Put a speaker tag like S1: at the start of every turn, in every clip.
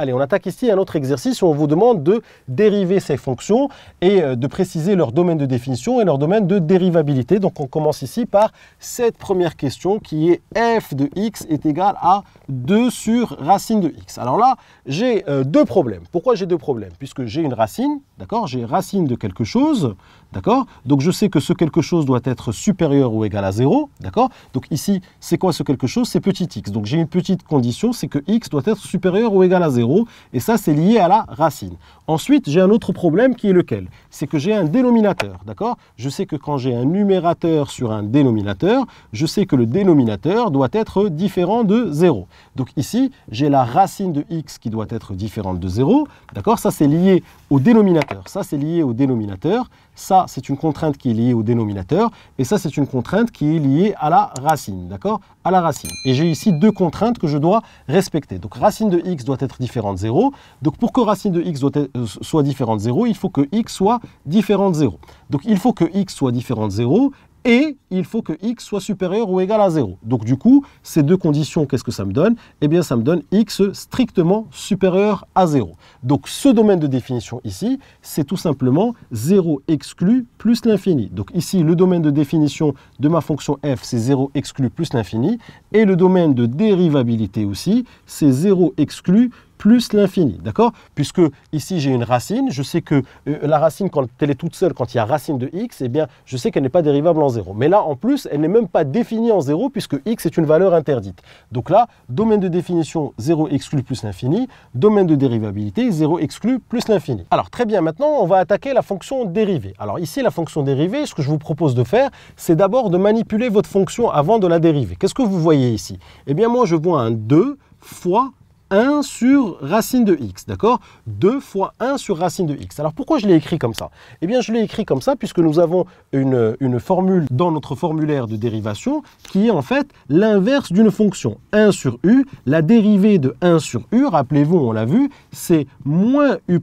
S1: Allez, on attaque ici un autre exercice où on vous demande de dériver ces fonctions et euh, de préciser leur domaine de définition et leur domaine de dérivabilité. Donc on commence ici par cette première question qui est f de x est égal à 2 sur racine de x. Alors là, j'ai euh, deux problèmes. Pourquoi j'ai deux problèmes Puisque j'ai une racine, d'accord J'ai racine de quelque chose, D'accord Donc je sais que ce quelque chose doit être supérieur ou égal à 0. D'accord Donc ici, c'est quoi ce quelque chose C'est petit x. Donc j'ai une petite condition, c'est que x doit être supérieur ou égal à 0. Et ça, c'est lié à la racine. Ensuite, j'ai un autre problème qui est lequel C'est que j'ai un dénominateur. D'accord Je sais que quand j'ai un numérateur sur un dénominateur, je sais que le dénominateur doit être différent de 0. Donc ici, j'ai la racine de x qui doit être différente de 0. D'accord Ça, c'est lié au dénominateur. Ça, c'est lié au dénominateur. Ça, c'est une contrainte qui est liée au dénominateur, et ça, c'est une contrainte qui est liée à la racine, d'accord À la racine. Et j'ai ici deux contraintes que je dois respecter. Donc racine de x doit être différente de 0. Donc pour que racine de x euh, soit différente de 0, il faut que x soit différente de 0. Donc il faut que x soit différente de 0, et il faut que x soit supérieur ou égal à 0. Donc du coup, ces deux conditions, qu'est-ce que ça me donne Eh bien, ça me donne x strictement supérieur à 0. Donc ce domaine de définition ici, c'est tout simplement 0 exclu plus l'infini. Donc ici, le domaine de définition de ma fonction f, c'est 0 exclu plus l'infini. Et le domaine de dérivabilité aussi, c'est 0 exclu plus l'infini, d'accord Puisque ici j'ai une racine, je sais que euh, la racine, quand elle est toute seule, quand il y a racine de x, eh bien je sais qu'elle n'est pas dérivable en 0. Mais là, en plus, elle n'est même pas définie en 0 puisque x est une valeur interdite. Donc là, domaine de définition 0 exclu plus l'infini, domaine de dérivabilité 0 exclu plus l'infini. Alors très bien, maintenant on va attaquer la fonction dérivée. Alors ici, la fonction dérivée, ce que je vous propose de faire, c'est d'abord de manipuler votre fonction avant de la dériver. Qu'est-ce que vous voyez ici Eh bien moi, je vois un 2 fois 1 sur racine de x, d'accord 2 fois 1 sur racine de x. Alors pourquoi je l'ai écrit comme ça Eh bien je l'ai écrit comme ça puisque nous avons une, formule dans notre formulaire de dérivation qui est en fait l'inverse d'une fonction 1 sur u. La dérivée de 1 sur u, rappelez-vous, on l'a vu, c'est moins u'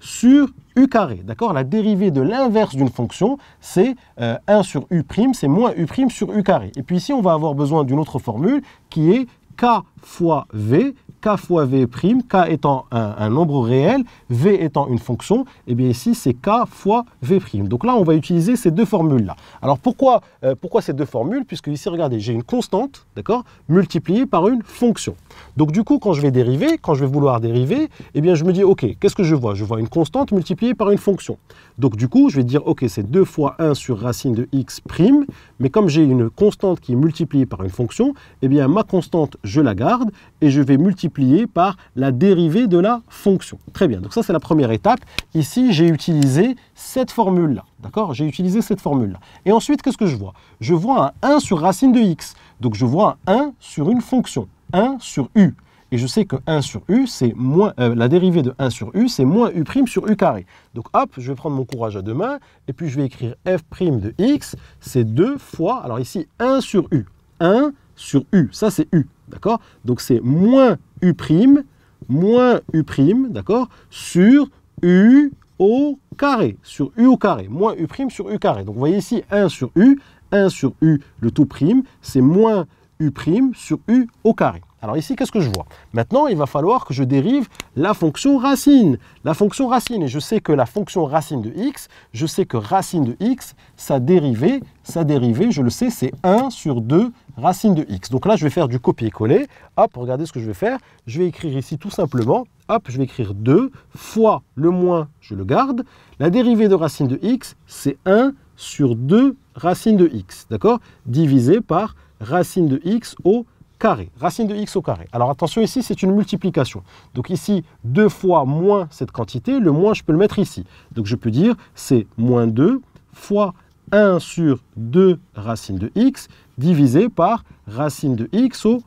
S1: sur u carré, d'accord La dérivée de l'inverse d'une fonction, c'est 1 euh, sur u', prime, c'est moins u' sur u carré. Et puis ici, on va avoir besoin d'une autre formule qui est k fois v k fois v', prime, k étant un, nombre réel, v étant une fonction, et eh bien ici c'est k fois v'. prime. Donc là, on va utiliser ces deux formules-là. Alors pourquoi, euh, pourquoi ces deux formules Puisque ici, regardez, j'ai une constante, d'accord, multipliée par une fonction. Donc du coup, quand je vais dériver, quand je vais vouloir dériver, et eh bien je me dis, ok, qu'est-ce que je vois Je vois une constante multipliée par une fonction. Donc du coup, je vais dire, ok, c'est 2 fois 1 sur racine de x prime, mais comme j'ai une constante qui est multipliée par une fonction, et eh bien ma constante, je la garde et je vais multiplier multiplié par la dérivée de la fonction. Très bien, donc ça c'est la première étape. Ici, j'ai utilisé cette formule-là, d'accord J'ai utilisé cette formule-là. Et ensuite, qu'est-ce que je vois Je vois un 1 sur racine de x, donc je vois un 1 sur une fonction, 1 sur u. Et je sais que 1 sur u, c'est moins euh, la dérivée de 1 sur u, c'est moins u' prime sur u carré. Donc hop, je vais prendre mon courage à deux mains, et puis je vais écrire f' prime de x, c'est 2 fois, alors ici 1 sur u, 1 sur u, ça c'est u, d'accord Donc c'est moins U', moins U', d'accord, sur U au carré, sur U au carré, moins U' sur U carré. Donc vous voyez ici 1 sur U, 1 sur U, le tout prime, c'est moins U' sur U au carré. Alors ici, qu'est-ce que je vois Maintenant, il va falloir que je dérive la fonction racine. La fonction racine, et je sais que la fonction racine de x, je sais que racine de x, sa dérivée, sa dérivée, je le sais, c'est 1 sur 2 racine de x. Donc là, je vais faire du copier-coller. Hop, regardez ce que je vais faire. Je vais écrire ici tout simplement, hop, je vais écrire 2 fois le moins, je le garde. La dérivée de racine de x, c'est 1 sur 2 racine de x, d'accord Divisé par racine de x au carré, racine de x au carré. Alors attention ici, c'est une multiplication. Donc ici, 2 fois moins cette quantité, le moins je peux le mettre ici. Donc je peux dire c'est moins 2 fois 1 sur 2 racine de x divisé par racine de x au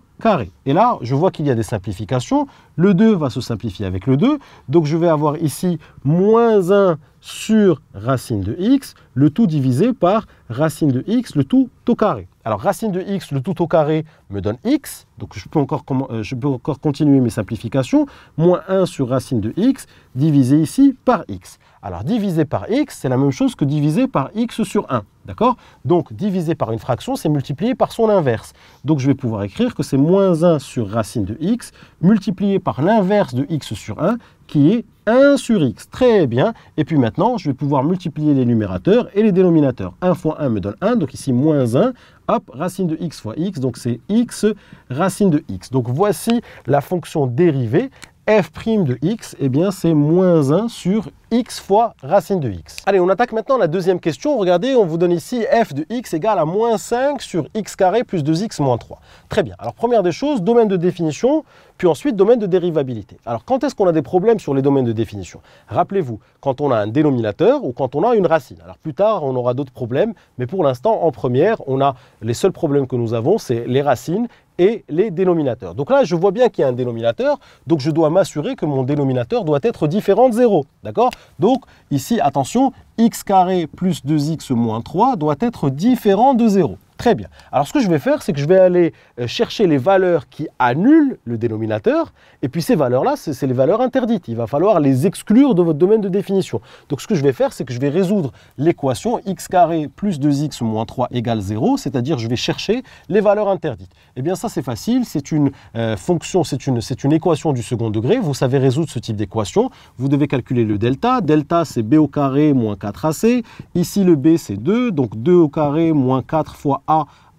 S1: et là, je vois qu'il y a des simplifications. Le 2 va se simplifier avec le 2. Donc, je vais avoir ici moins 1 sur racine de x, le tout divisé par racine de x, le tout au carré. Alors, racine de x, le tout au carré, me donne x. Donc, je peux encore, euh, je peux encore continuer mes simplifications. Moins 1 sur racine de x, divisé ici par x. Alors diviser par x, c'est la même chose que diviser par x sur 1. D'accord Donc diviser par une fraction, c'est multiplier par son inverse. Donc je vais pouvoir écrire que c'est moins 1 sur racine de x multiplié par l'inverse de x sur 1 qui est 1 sur x. Très bien. Et puis maintenant, je vais pouvoir multiplier les numérateurs et les dénominateurs. 1 fois 1 me donne 1, donc ici moins 1. Hop, racine de x fois x, donc c'est x racine de x. Donc voici la fonction dérivée f' de x, et eh bien c'est moins 1 sur x fois racine de x. Allez, on attaque maintenant la deuxième question. Regardez, on vous donne ici f de x égale à moins 5 sur x carré plus 2x moins 3. Très bien. Alors première des choses, domaine de définition, puis ensuite, domaine de dérivabilité. Alors, quand est-ce qu'on a des problèmes sur les domaines de définition Rappelez-vous, quand on a un dénominateur ou quand on a une racine. Alors, plus tard, on aura d'autres problèmes, mais pour l'instant, en première, on a les seuls problèmes que nous avons, c'est les racines et les dénominateurs. Donc là, je vois bien qu'il y a un dénominateur, donc je dois m'assurer que mon dénominateur doit être différent de 0. D'accord Donc ici, attention, x carré plus 2x moins 3 doit être différent de 0. Très bien. Alors ce que je vais faire, c'est que je vais aller euh, chercher les valeurs qui annulent le dénominateur, et puis ces valeurs-là, c'est les valeurs interdites. Il va falloir les exclure de votre domaine de définition. Donc ce que je vais faire, c'est que je vais résoudre l'équation x carré plus 2x moins 3 égale 0, c'est-à-dire je vais chercher les valeurs interdites. Eh bien ça c'est facile, c'est une euh, fonction, c'est une, une équation du second degré, vous savez résoudre ce type d'équation, vous devez calculer le delta, delta c'est b au carré moins 4ac, ici le b c'est 2, donc 2 au carré moins 4 fois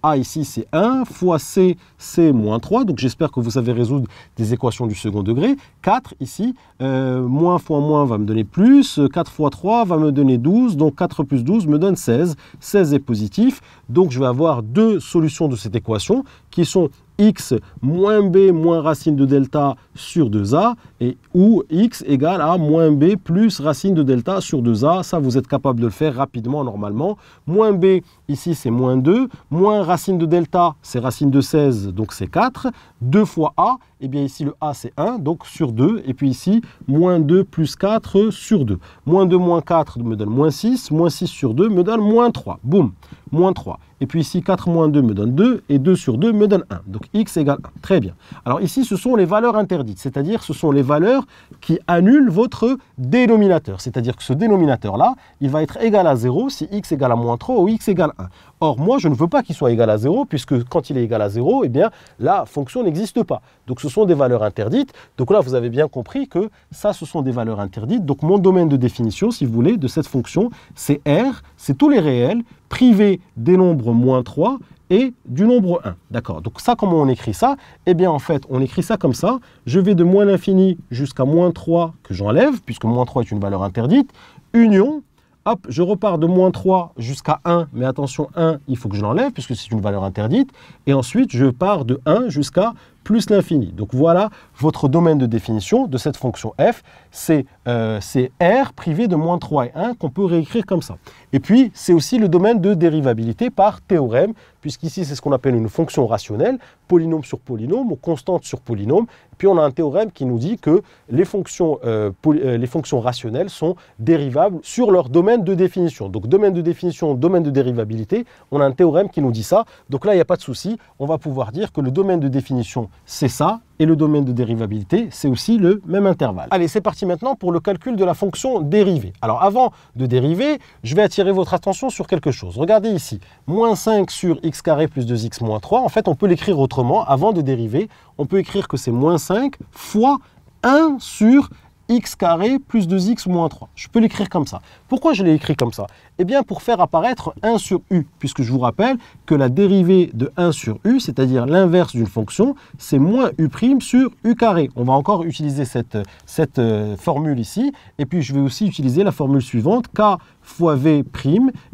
S1: a. ici, c'est 1, fois C, c'est moins 3. Donc j'espère que vous savez résoudre des équations du second degré. 4 ici, euh, moins fois moins va me donner plus. 4 fois 3 va me donner 12. Donc 4 plus 12 me donne 16. 16 est positif. Donc je vais avoir deux solutions de cette équation qui sont x moins b moins racine de delta sur 2a, et, ou x égale à moins b plus racine de delta sur 2a. Ça, vous êtes capable de le faire rapidement, normalement. Moins b, ici, c'est moins 2. Moins racine de delta, c'est racine de 16, donc c'est 4. 2 fois a, et eh bien ici le A c'est 1, donc sur 2. Et puis ici, moins 2 plus 4 sur 2. Moins 2 moins 4 me donne moins 6. Moins 6 sur 2 me donne moins 3. Boum, moins 3. Et puis ici, 4 moins 2 me donne 2. Et 2 sur 2 me donne 1. Donc x égale 1. Très bien. Alors ici, ce sont les valeurs interdites. C'est-à-dire ce sont les valeurs qui annulent votre dénominateur. C'est-à-dire que ce dénominateur-là, il va être égal à 0 si x égale à moins 3 ou x égale 1. Or, moi, je ne veux pas qu'il soit égal à 0, puisque quand il est égal à 0, eh bien, la fonction n'existe pas. Donc, ce sont des valeurs interdites. Donc là, vous avez bien compris que ça, ce sont des valeurs interdites. Donc, mon domaine de définition, si vous voulez, de cette fonction, c'est R, c'est tous les réels privés des nombres moins 3 et du nombre 1. D'accord Donc ça, comment on écrit ça Eh bien, en fait, on écrit ça comme ça. Je vais de moins l'infini jusqu'à moins 3 que j'enlève, puisque moins 3 est une valeur interdite. Union hop, je repars de moins 3 jusqu'à 1, mais attention, 1, il faut que je l'enlève, puisque c'est une valeur interdite, et ensuite, je pars de 1 jusqu'à plus l'infini. Donc voilà votre domaine de définition de cette fonction f. C'est euh, r privé de moins 3 et 1 qu'on peut réécrire comme ça. Et puis, c'est aussi le domaine de dérivabilité par théorème, puisqu'ici, c'est ce qu'on appelle une fonction rationnelle, polynôme sur polynôme ou constante sur polynôme. puis, on a un théorème qui nous dit que les fonctions, euh, euh, les fonctions rationnelles sont dérivables sur leur domaine de définition. Donc, domaine de définition, domaine de dérivabilité, on a un théorème qui nous dit ça. Donc là, il n'y a pas de souci. On va pouvoir dire que le domaine de définition c'est ça, et le domaine de dérivabilité, c'est aussi le même intervalle. Allez, c'est parti maintenant pour le calcul de la fonction dérivée. Alors avant de dériver, je vais attirer votre attention sur quelque chose. Regardez ici, moins 5 sur x carré plus 2x moins 3, en fait on peut l'écrire autrement, avant de dériver, on peut écrire que c'est moins 5 fois 1 sur x carré plus 2x moins 3. Je peux l'écrire comme ça. Pourquoi je l'ai écrit comme ça eh bien, pour faire apparaître 1 sur u, puisque je vous rappelle que la dérivée de 1 sur u, c'est-à-dire l'inverse d'une fonction, c'est moins u' sur u carré. On va encore utiliser cette, cette euh, formule ici, et puis je vais aussi utiliser la formule suivante, k fois v', Et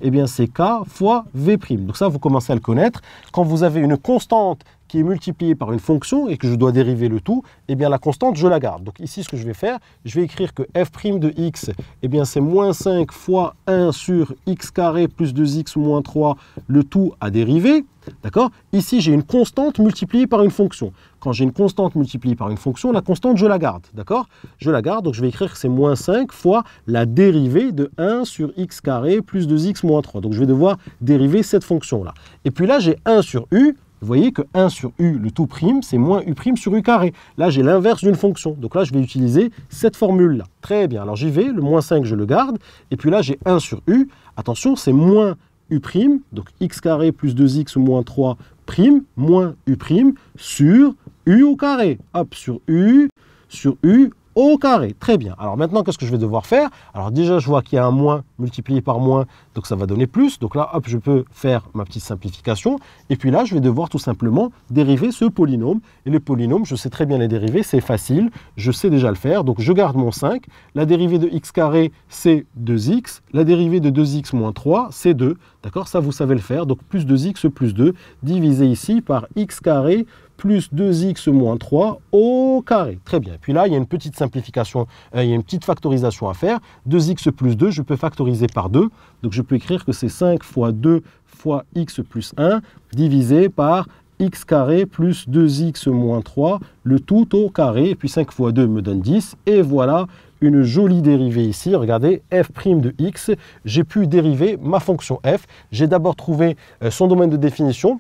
S1: eh bien c'est k fois v'. prime. Donc ça, vous commencez à le connaître. Quand vous avez une constante qui est multipliée par une fonction et que je dois dériver le tout, eh bien la constante, je la garde. Donc ici, ce que je vais faire, je vais écrire que f' de x, eh bien c'est moins 5 fois 1 sur x carré plus 2x moins 3, le tout à dériver. D'accord Ici, j'ai une constante multipliée par une fonction. Quand j'ai une constante multipliée par une fonction, la constante, je la garde. D'accord Je la garde, donc je vais écrire que c'est moins 5 fois la dérivée de 1 sur x carré plus 2x moins 3. Donc je vais devoir dériver cette fonction-là. Et puis là, j'ai 1 sur u, vous voyez que 1 sur u, le tout prime, c'est moins u prime sur u carré. Là, j'ai l'inverse d'une fonction. Donc là, je vais utiliser cette formule-là. Très bien. Alors j'y vais, le moins 5, je le garde. Et puis là, j'ai 1 sur u. Attention, c'est moins u', donc x carré plus 2x moins 3 moins u' sur u au carré. Hop, sur u, sur u au carré. Très bien. Alors maintenant, qu'est-ce que je vais devoir faire Alors déjà, je vois qu'il y a un moins multiplié par moins, donc ça va donner plus. Donc là, hop, je peux faire ma petite simplification. Et puis là, je vais devoir tout simplement dériver ce polynôme. Et le polynôme, je sais très bien les dériver, c'est facile, je sais déjà le faire. Donc je garde mon 5. La dérivée de x carré, c'est 2x. La dérivée de 2x moins 3, c'est 2. D'accord Ça, vous savez le faire. Donc plus 2x plus 2, divisé ici par x carré plus 2x moins 3 au carré. Très bien. Puis là, il y a une petite simplification, euh, il y a une petite factorisation à faire. 2x plus 2, je peux factoriser par 2. Donc je peux écrire que c'est 5 fois 2 fois x plus 1 divisé par x carré plus 2x moins 3, le tout au carré. Et puis 5 fois 2 me donne 10. Et voilà une jolie dérivée ici. Regardez, f' de x, j'ai pu dériver ma fonction f. J'ai d'abord trouvé euh, son domaine de définition,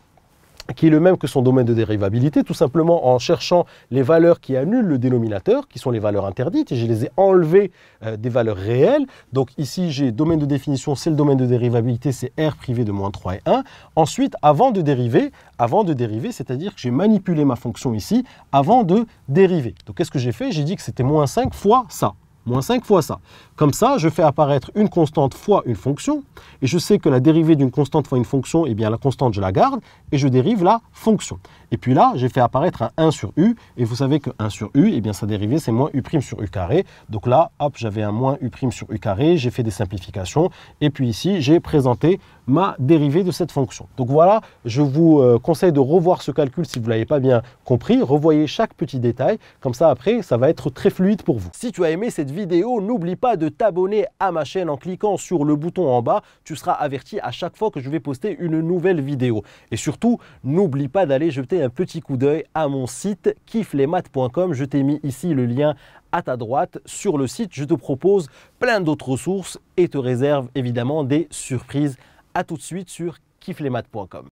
S1: qui est le même que son domaine de dérivabilité, tout simplement en cherchant les valeurs qui annulent le dénominateur, qui sont les valeurs interdites, et je les ai enlevées euh, des valeurs réelles. Donc ici, j'ai domaine de définition, c'est le domaine de dérivabilité, c'est R privé de moins 3 et 1. Ensuite, avant de dériver, avant de dériver, c'est-à-dire que j'ai manipulé ma fonction ici avant de dériver. Donc qu'est-ce que j'ai fait J'ai dit que c'était moins 5 fois ça moins 5 fois ça. Comme ça, je fais apparaître une constante fois une fonction, et je sais que la dérivée d'une constante fois une fonction, eh bien la constante, je la garde, et je dérive la fonction. Et puis là, j'ai fait apparaître un 1 sur u, et vous savez que 1 sur u, eh bien sa dérivée, c'est moins u' sur u carré. Donc là, hop, j'avais un moins u' sur u carré, j'ai fait des simplifications, et puis ici, j'ai présenté ma dérivée de cette fonction. Donc voilà, je vous euh, conseille de revoir ce calcul si vous ne l'avez pas bien compris. Revoyez chaque petit détail, comme ça après, ça va être très fluide pour vous. Si tu as aimé cette vidéo, n'oublie pas de t'abonner à ma chaîne en cliquant sur le bouton en bas. Tu seras averti à chaque fois que je vais poster une nouvelle vidéo. Et surtout, n'oublie pas d'aller jeter un petit coup d'œil à mon site kifflesmaths.com. Je t'ai mis ici le lien à ta droite sur le site. Je te propose plein d'autres ressources et te réserve évidemment des surprises a tout de suite sur kiflemat.com.